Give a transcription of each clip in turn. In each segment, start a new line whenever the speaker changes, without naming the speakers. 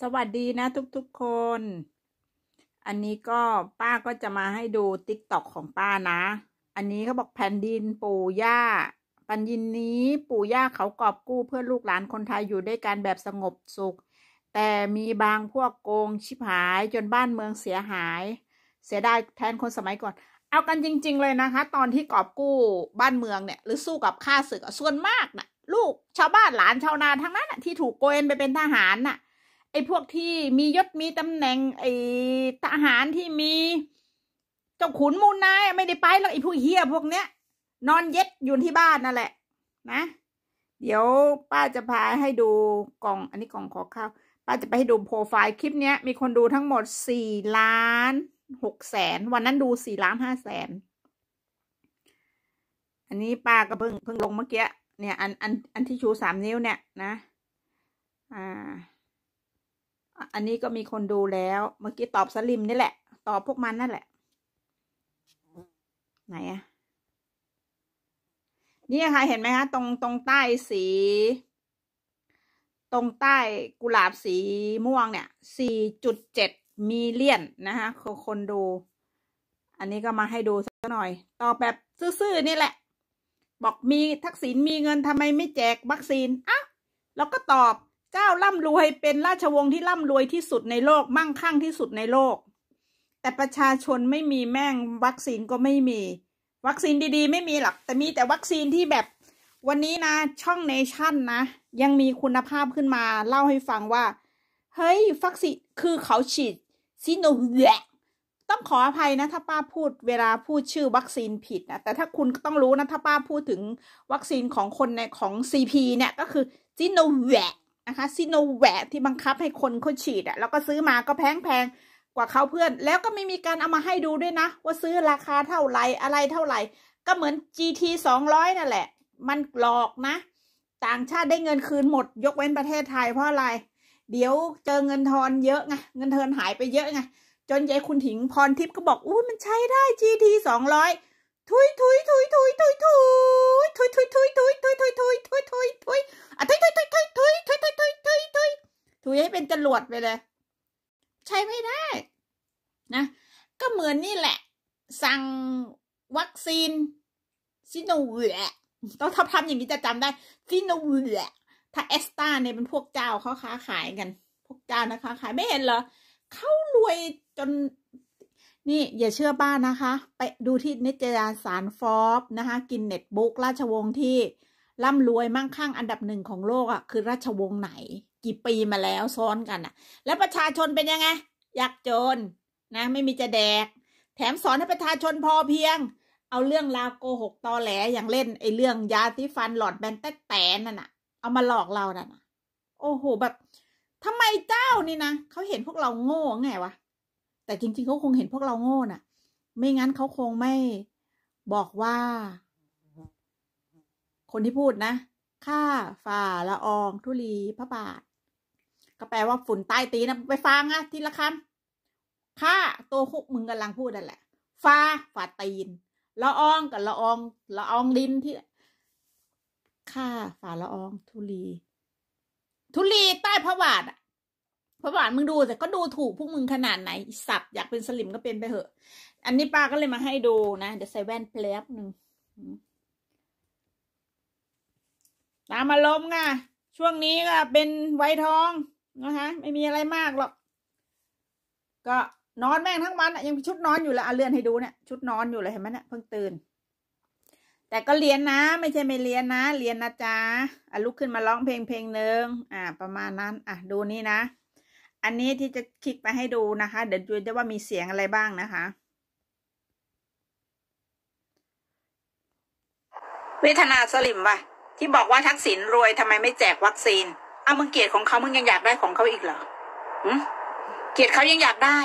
สวัสดีนะทุก ๆ คน อันนี้ก็ป้าก็จะมาให้ดูติ๊กต็อกของป้านะ อันนี้เขาบอกแผ่นดินปู่ย่าปัญญินนี้ปู่ย่าเขากอบกู้ เพื่อลูกหลานคนไทยอยู่ด้วยกันแบบสงบสุข แต่มีบางพวกโกง ชิบหายจนบ้านเมืองเสียหาย เสียดายแทนคนสมัยก่อน เอากันจริง ๆเลยนะคะ ตอนที่กอบกู้บ้านเมืองเนี่ยหรือสู้กับข้าศึกส่วนมากนะ่ะ ลูกชาวบ้านหลานชาวนาทั้งนั้นนะที่ถูกโกงไปเป็นทหารนะ่ะไอ้พวกที่มียศมีตำแหน่งไอ้ทหารที่มีเจ้าขุนมูลนายไม่ได้ไปแล้วไอ้พวกเฮียพวกเนี้ยนอนเย็ดอยู่ที่บ้านนั่นแหละ นะ เดี๋ยวป้าจะพาให้ดูกล่องอันนี้กล่องขอข้าวป้าจะไปให้ดูโปรไฟล์คลิปเนี้ยมีคนดูทั้งหมดสี่ล้านหกแสน วันนั้นดูสี่ล้านห้าแสน อันนี้ป้าก็เพิ่งเพิ่งลงเมื่อกี้เนี่ยอันอันอันที่ชูสามนิ้วเนี่ยนะอ่าอันนี้ก็มีคนดูแล้ว เมื่อกี้ตอบสลิมนี่แหละ ตอบพวกมันนั่นแหละ ไหนอะนี่ค่ะเห็นไหมคะตรงตรงใต้สี ตรงใต้กุหลาบสีม่วงเนี่ยสี่จุดเจ็ดมิเลียนนะคะ คนดู อันนี้ก็มาให้ดูสักหน่อย ตอบแบบซื่อๆ นี่แหละ บอกมีทักษิณมีเงินทำไมไม่แจกวัคซีนอ่ะเราก็ตอบเจ้าร่ำรวยเป็นราชวงศ์ที่ร่ำรวยที่สุดในโลกมั่งคั่งที่สุดในโลก แต่ประชาชนไม่มีแม่งวัคซีนก็ไม่มี วัคซีนดีๆ ไม่มีหรอกแต่มีแต่วัคซีนที่แบบวันนี้นะช่องเนชั่นนะ ยังมีคุณภาพขึ้นมาเล่าให้ฟังว่า เฮ้ยฟัคซีคือเขาฉีดซิโนแวคต้องขออภัยนะ ถ้าป้าพูดเวลาพูดชื่อวัคซีนผิดนะแต่ถ้าคุณต้องรู้นะถ้าป้าพูดถึงวัคซีนของคนในของซีพีเนี่ยก็คือซิโนแวคนะคะซิโนแวที่บังคับให้คนเขาฉีดอะแล้วก็ซื้อมาก็แพงแพงกว่าเขาเพื่อน แล้วก็ไม่มีการเอามาให้ดูด้วยนะ ว่าซื้อราคาเท่าไหร่ อะไรเท่าไหร่ ก็เหมือน GT 200นั่นแหละ มันหลอกนะ ต่างชาติได้เงินคืนหมดยกเว้นประเทศไทยเพราะอะไร เดี๋ยวเจอเงินทอนเยอะไงเงินเทินหายไปเยอะไงจนยายคุณถิงพรทิพย์ก็บอกอุ้ยมันใช้ได้ GT 200ทุยทุยทุยทุยทุยทุยทุยทุยทุยทุยทุยจรวดไปเลย ใช้ไม่ได้นะ ก็เหมือนนี่แหละ สั่งวัคซีนซิโนแวะต้องทับทำอย่างนี้จะจำได้ซิโนแวะถ้าเอสตาเนี่ยเป็นพวกเจ้าเขาค้าขายกัน พวกเจ้านะคะขายไม่เห็นเหรอเขารวยจน นี่อย่าเชื่อบ้านนะคะ ไปดูที่นิตยสารฟอบนะคะ กินเน็ตบุ๊ก ราชวงศ์ที่ร่ำรวยมั่งคั่งอันดับหนึ่งของโลกอะ่ะคือราชวงศ์ไหนกี่ปีมาแล้วซ้อนกันอะแล้วประชาชนเป็นยังไงยากจนนะไม่มีจะแดก แถมสอนให้ประชาชนพอเพียง เอาเรื่องราวโกหกตอแหลอย่างเล่นไอ้เรื่องยาที่ฟันหลอดแบนแต่แตนนั่นน่ะ เอามาหลอกเรานันน่ะโอ้โหแบบทำไมเจ้านี่นะเขาเห็นพวกเราโง่ไงวะ แต่จริง ๆเขาคงเห็นพวกเราโง่น่ะ ไม่งั้นเขาคงไม่บอกว่า คนที่พูดนะ ข้า ฝ่า ละออง ทุลี พระบาทก็แปลว่าฝุ่นใต้ตีนะไปฟังอะทีละคำข้าตัวคุกมึงกำลังพูดนั่นแหละ ฟ้าฝาตีน ละอองกับละออง ละอองดินที่ข้าฝาละอองทุลีทุลีใต้พระบาทพระบาทมึงดูแต่ก็ดูถูกพวกมึงขนาดไหน สับอยากเป็นสลิมก็เป็นไปเหอะ อันนี้ป้าก็เลยมาให้ดูนะ เดี๋ยวใส่แว่นแป๊บหนึ่งตามอารมณ์ไงช่วงนี้ก็เป็นไวท้องนะคะไม่มีอะไรมากหรอกก็นอนแม่งทั้งวันอะยังชุดนอนอยู่เลยอาเลื่อนให้ดูเนี่ยชุดนอนอยู่เลยเห็นไหมเนี่ยเพิ่งตื่นแต่ก็เรียนนะ ไม่ใช่ไม่เรียนนะเรียนนะจ๊ะอ่ะลุกขึ้นมาร้องเพลงเพลงหนึ่งอ่า ประมาณนั้นอ่ะดูนี่นะ อันนี้ที่จะคลิกไปให้ดูนะคะ เดี๋ยวดูจะว่ามีเสียงอะไรบ้างนะคะเวทนาสลิมว่ะ ที่บอกว่าทักษิณรวยทำไมไม่แจกวัคซีนเอามึงเกลียดของเขา มึงยังอยากได้ของเขาอีกเหรอเกียดเขายังอยากได้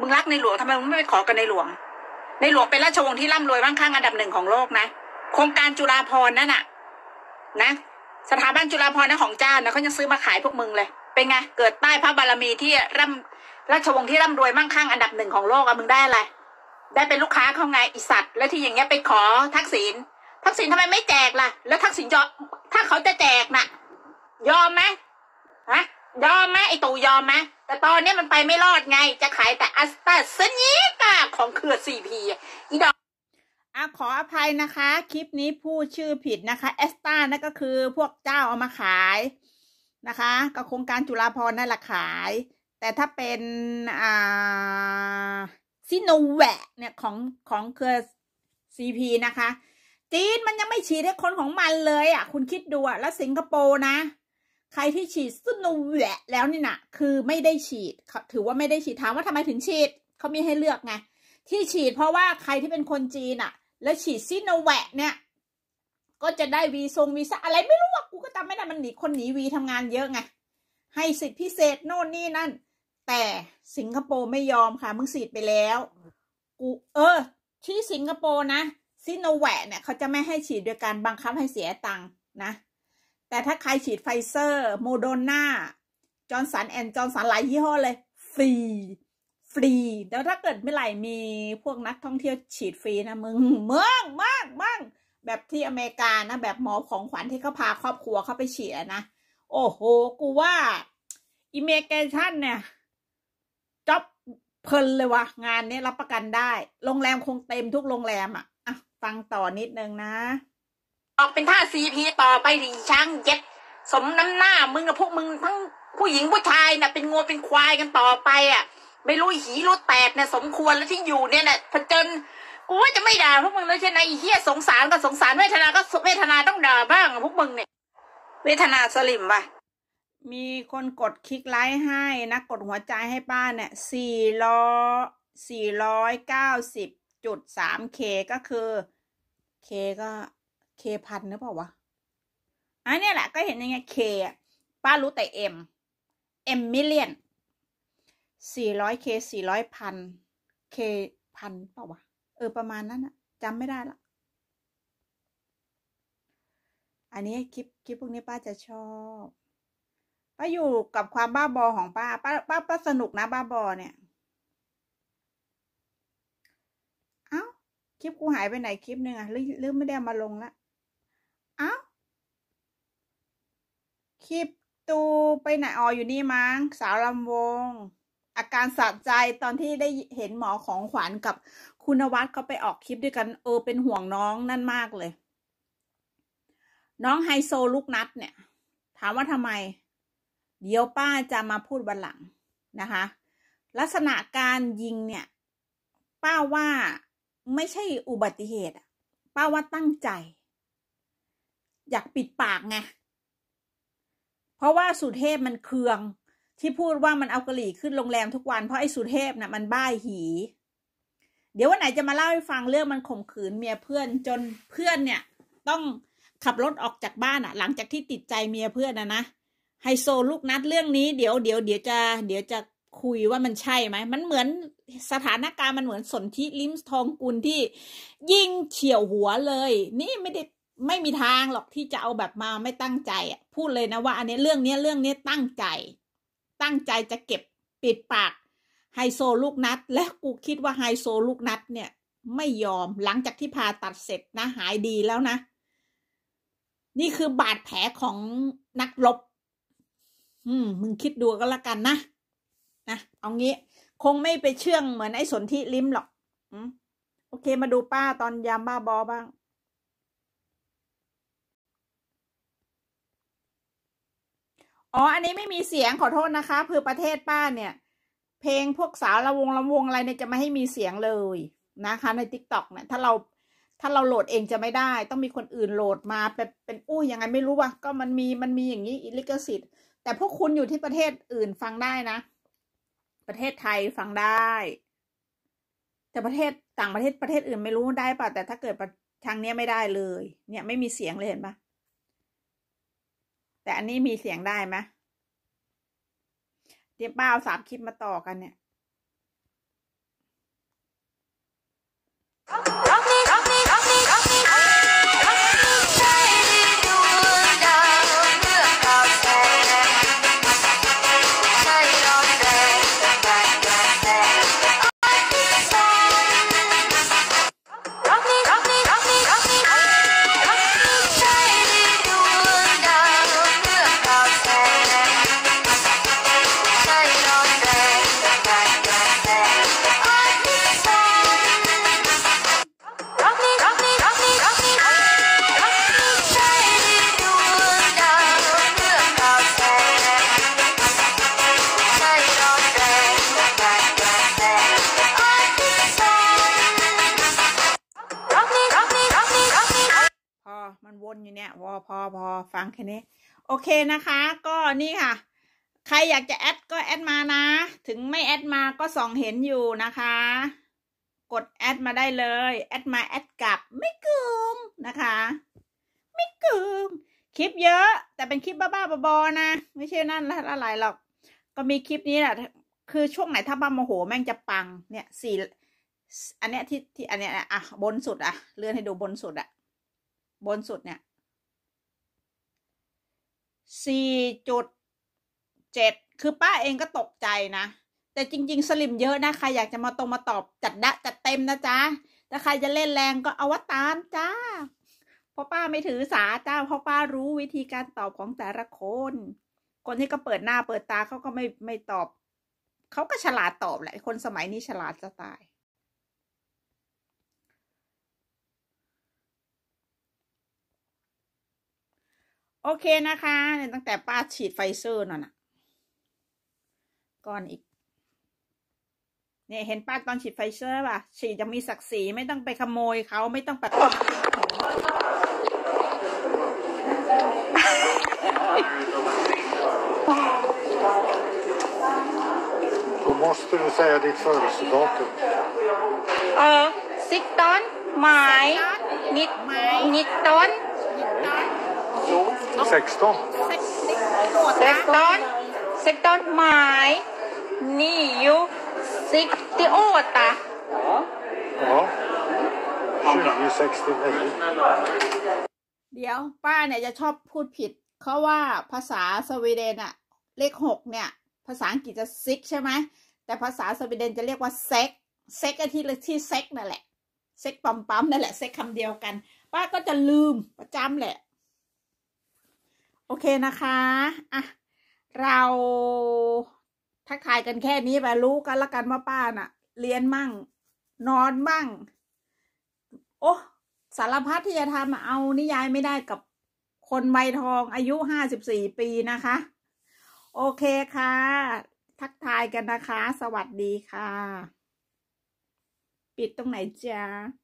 มึงรักในหลวง ทำไมมึงไม่ไปขอกันในหลวง ในหลวงเป็นราชวงศ์ที่ร่ำรวยมั่งคั่งอันดับหนึ่งของโลกนะ โครงการจุฬาภรณ์นั่นน่ะนะ สถาบันจุฬาภรณ์นของเจ้านะเขายังซื้อมาขายพวกมึงเลย เป็นไง เกิดใต้พระบารมีที่ร่ำราชวงศ์ที่ร่ำรวยมั่งคั่งอันดับหนึ่งของโลกอะมึงได้อะไร ได้เป็นลูกค้าเขาไงอสัตว์ แล้วที่อย่างเงี้ยไปขอ ทักษิณทักษิณทำไมไม่แจกล่ะ แล้วทักษิณจะถ้าเขาจะแจกน่ะยอมไหมฮะยอมไหมไอตู่ยอมไหมแต่ตอนนี้มันไปไม่รอดไง จะขายแต่อัสตาเนิกาของเครือซีพีอีดอก อ่ะขออภัยนะคะ คลิปนี้พูดชื่อผิดนะคะแอสตานั่นก็คือพวกเจ้าเอามาขายนะคะกับโครงการจุฬาพรนั่นแหละขาย แต่ถ้าเป็น อ่าซิโนแวคเนี่ยของของเครือซีพีนะคะ จีนมันยังไม่ฉีดให้คนของมันเลย อ่ะ คุณคิดดูอ่ะแล้วสิงคโปร์นะใครที่ฉีดซุนมแวะแล้วนี่นะคือไม่ได้ฉีด ถือว่าไม่ได้ฉีดถามว่าทำไมถึงฉีด เขามีให้เลือกไงที่ฉีด เพราะว่าใครที่เป็นคนจีนอะแล้วฉีดซิโนแวะเนี่ยก็จะได้วีซงวีซ่าอะไรไม่รู้ว่ากูก็จำไม่ได้มันหนีคนหนีวีทำงานเยอะไงให้สิทธิพิเศษโน่นนี่นั่น แต่สิงคโปร์ไม่ยอมค่ะ มึงฉีดไปแล้ว กู เออ ที่สิงคโปร์นะซิโนแวะเนี่ยเขาจะไม่ให้ฉีดโดยการบังคับให้เสียตังค์นะแต่ถ้าใครฉีดไฟเซอร์ โมโดนาจอร์นสันแอนจอร์นสันหลายยี่ห้อเลย ฟรี ฟรี แล้วถ้าเกิดไม่ไหลมีพวกนักท่องเที่ยวฉีดฟรีนะ มึงมึงมึงมึงแบบที่อเมริกานะแบบหมอของขวัญที่เขาพาครอบครัวเขาไปฉีดนะ โอ้โหกูว่าอิเมเกชันเนี่ยจ็อบเพลินเลยวะงานนี้รับประกันได้โรงแรมคงเต็มทุกโรงแรมอ่ะอ่ะ ฟังต่อนิดนึงนะออกเป็นท่าซีพีต่อไปดิช้างเย็ดสมน้ำหน้ามึงกับพวกมึง ทั้งผู้หญิงผู้ชายน่ะเป็นงัวเป็นควายกันต่อไป อ่ะไม่รู้หีรู้แตกเนี่ยสมควรแล้วที่อยู่เนี่ยน่ะผจญกูว่าจะไม่ด่าพวกมึงเลยใช่ไหมไอ้เฮี้ยสงสารก็สงสารเวทนา ก็เวทนาต้องด่าบ้างพวกมึงเนี่ย เวทนาสลิมว่ะมีคนกดคลิกไลค์ให้นะกดหัวใจให้ป้าเนี่ยสี่ร้อยสี่ร้อยเก้าสิบจุดสามเคก็คือเคก็เคพันหรือเปล่าวะ อันนี้แหละ ก็เห็นยังไงเคป้ารู้แต่เอ็มเอ็มมิเลียนสี่ร้อยเคสี่ร้อยพันเคพัน เปล่าวะ เออ ประมาณนั้นนะจาไม่ได้ละอันนี้คลิปคลิปพวกนี้ป้าจะชอบป้าอยู่กับความบ้าบอของป้าป้า ป้าป้าสนุกนะ บ้าบอ เนี่ย เอ้า คลิปกูหายไปไหนคลิปหนึ่งอะลืมไม่ได้มาลงละอ้าวคลิปตูไปไหนอ๋ออยู่นี่มั้งสาวลำวง อาการสะใจตอนที่ได้เห็นหมอของขวัญกับคุณวัฒน์เขาไปออกคลิปด้วยกัน เออ เป็นห่วงน้องนั่นมากเลย น้องไฮโซลูกนัดเนี่ย ถามว่าทำไม เดี๋ยวป้าจะมาพูดวันหลัง นะคะ ลักษณะการยิงเนี่ย ป้าว่าไม่ใช่อุบัติเหตุป้าว่าตั้งใจอยากปิดปากไง เพราะว่าสุเทพมันเคือง ที่พูดว่ามันเอากะหรี่ขึ้นโรงแรมทุกวัน เพราะไอ้สุเทพนะ่ะมันบ้าหี เดี๋ยววันไหนจะมาเล่าให้ฟังเรื่องมันข่มขืนเมียเพื่อนจนเพื่อนเนี่ยต้องขับรถออกจากบ้านอะ่ะ หลังจากที่ติดใจเมียเพื่อนนะนะไฮโซลูกนัดเรื่องนี้เดี๋ยวเดี๋ยวเดี๋ยวจะเดี๋ยวจะคุยว่ามันใช่ไหมมันเหมือนสถานการณ์มันเหมือนสนธิลิมทองกุลที่ ยิงเฉียวหัวเลย นี่ไม่ได้ไม่มีทางหรอกที่จะเอาแบบมาไม่ตั้งใจ อ่ะพูดเลยนะว่า อันนี้เรื่องนี้เรื่องนี้ตั้งใจ ตั้งใจจะเก็บปิดปากไฮโซลูกนัด และกูคิดว่าไฮโซลูกนัด เนี่ย ไม่ยอมหลังจากที่ผ่าตัดเสร็จนะหายดีแล้วนะนี่คือบาดแผลของนักรบอืมมึงคิดดูก็แล้วกันนะนะเอางี้ คงไม่ไปเชื่องเหมือนไอ้สนธิลิ้มหรอกอืมโอเคมาดูป้าตอนยามบ้าบอบ้างอ๋อ อันนี้ไม่มีเสียงขอโทษนะคะคือประเทศป้าเนี่ย เพลงพวกสาวระวงละวงอะไรเนี่ยจะไม่ให้มีเสียงเลยนะคะในทิกตอกเนี่ย ถ้าเราถ้าเราโหลดเองจะไม่ได้ ต้องมีคนอื่นโหลดมาเป็นเป็นอู้ยังไงไม่รู้ว่าก็มันมีมันมีอย่างนี้อิลิกสิทธิ์แต่พวกคุณอยู่ที่ประเทศอื่นฟังได้นะ ประเทศไทยฟังได้ แต่ประเทศต่างประเทศประเทศอื่นไม่รู้ได้ป่ะแต่ถ้าเกิดทางเนี้ยไม่ได้เลย เนี่ยไม่มีเสียงเลยเห็นปะแต่อันนี้มีเสียงได้ไหมเดี๋ยวป้าเอาสามคลิปมาต่อกันเนี่ยแค่นี้โอเคนะคะ ก็นี่ค่ะ ใครอยากจะแอดก็แอดมานะ ถึงไม่แอดมาก็ส่องเห็นอยู่นะคะ กดแอดมาได้เลยแอดมาแอดกลับไม่กึมนะคะไม่กึมคลิปเยอะ แต่เป็นคลิปบ้าๆบอๆนะไม่ใช่นั่นอะไรหรอก ก็มีคลิปนี้แหละคือช่วงไหนถ้าบ้าโมโหแม่งจะปังเนี่ยสี่อันเนี้ยที่ที่ อันเนี้ยอ่ะ บนสุดอ่ะ เลื่อนให้ดูบนสุดอ่ะ บนสุดเนี่ยสี่จุดเจ็ดคือป้าเองก็ตกใจนะ แต่จริง ๆ สลิมเยอะนะใครอยากจะมาตรงมาตอบจัดดะ จัดเต็มนะจ๊ะแต่ใครจะเล่นแรงก็เอาวตารจ้า เพราะป้าไม่ถือสาจ้า เพราะป้ารู้วิธีการตอบของแต่ละคน คนที่ก็เปิดหน้าเปิดตาเขาก็ไม่ไม่ตอบ เขาก็ฉลาดตอบแหละ คนสมัยนี้ฉลาดจะตายโอเคนะคะเนี่ยตั้งแต่ป้าฉีดไฟเซอร์นั่นอะก่อนอีก เนี่ยเห็นป้าตอนฉีดไฟเซอร์ป่ะ ฉีดจะมีศักดิ์ศรีไม่ต้องไปขโมยเขาไม่ต้องปฏิบัดิอ å s t e du säga ditt ซิกต l s e d a t u m Ja, 16 maj 1น Sexton. Sexton. Sexton mai niu sikti åta. Ja. 2069. เดี๋ยวป้าเนี่ยจะชอบพูดผิดเขาว่าภาษาสวีเดนอะเลขหกเนี่ยภาษาอังกฤษจะซิกใช่ไหมแต่ภาษาสวีเดนจะเรียกว่าเซ็กเซ็กที่ที่เซ็กนั่นแหละ เซ็กปั๊มปั๊มนั่นแหละ เซ็กคำเดียวกัน ป้าก็จะลืมประจำแหละโอเคนะคะ อ่ะ เราทักทายกันแค่นี้ไปรู้กันละกันว่าป้าน่ะ เรียนมั่ง นอนมั่ง โอ้สารพัดที่จะทำเอานิยายไม่ได้กับคนใบทองอายุห้าสิบสี่ปีนะคะ โอเคค่ะ ทักทายกันนะคะ สวัสดีค่ะ ปิดตรงไหนจ้า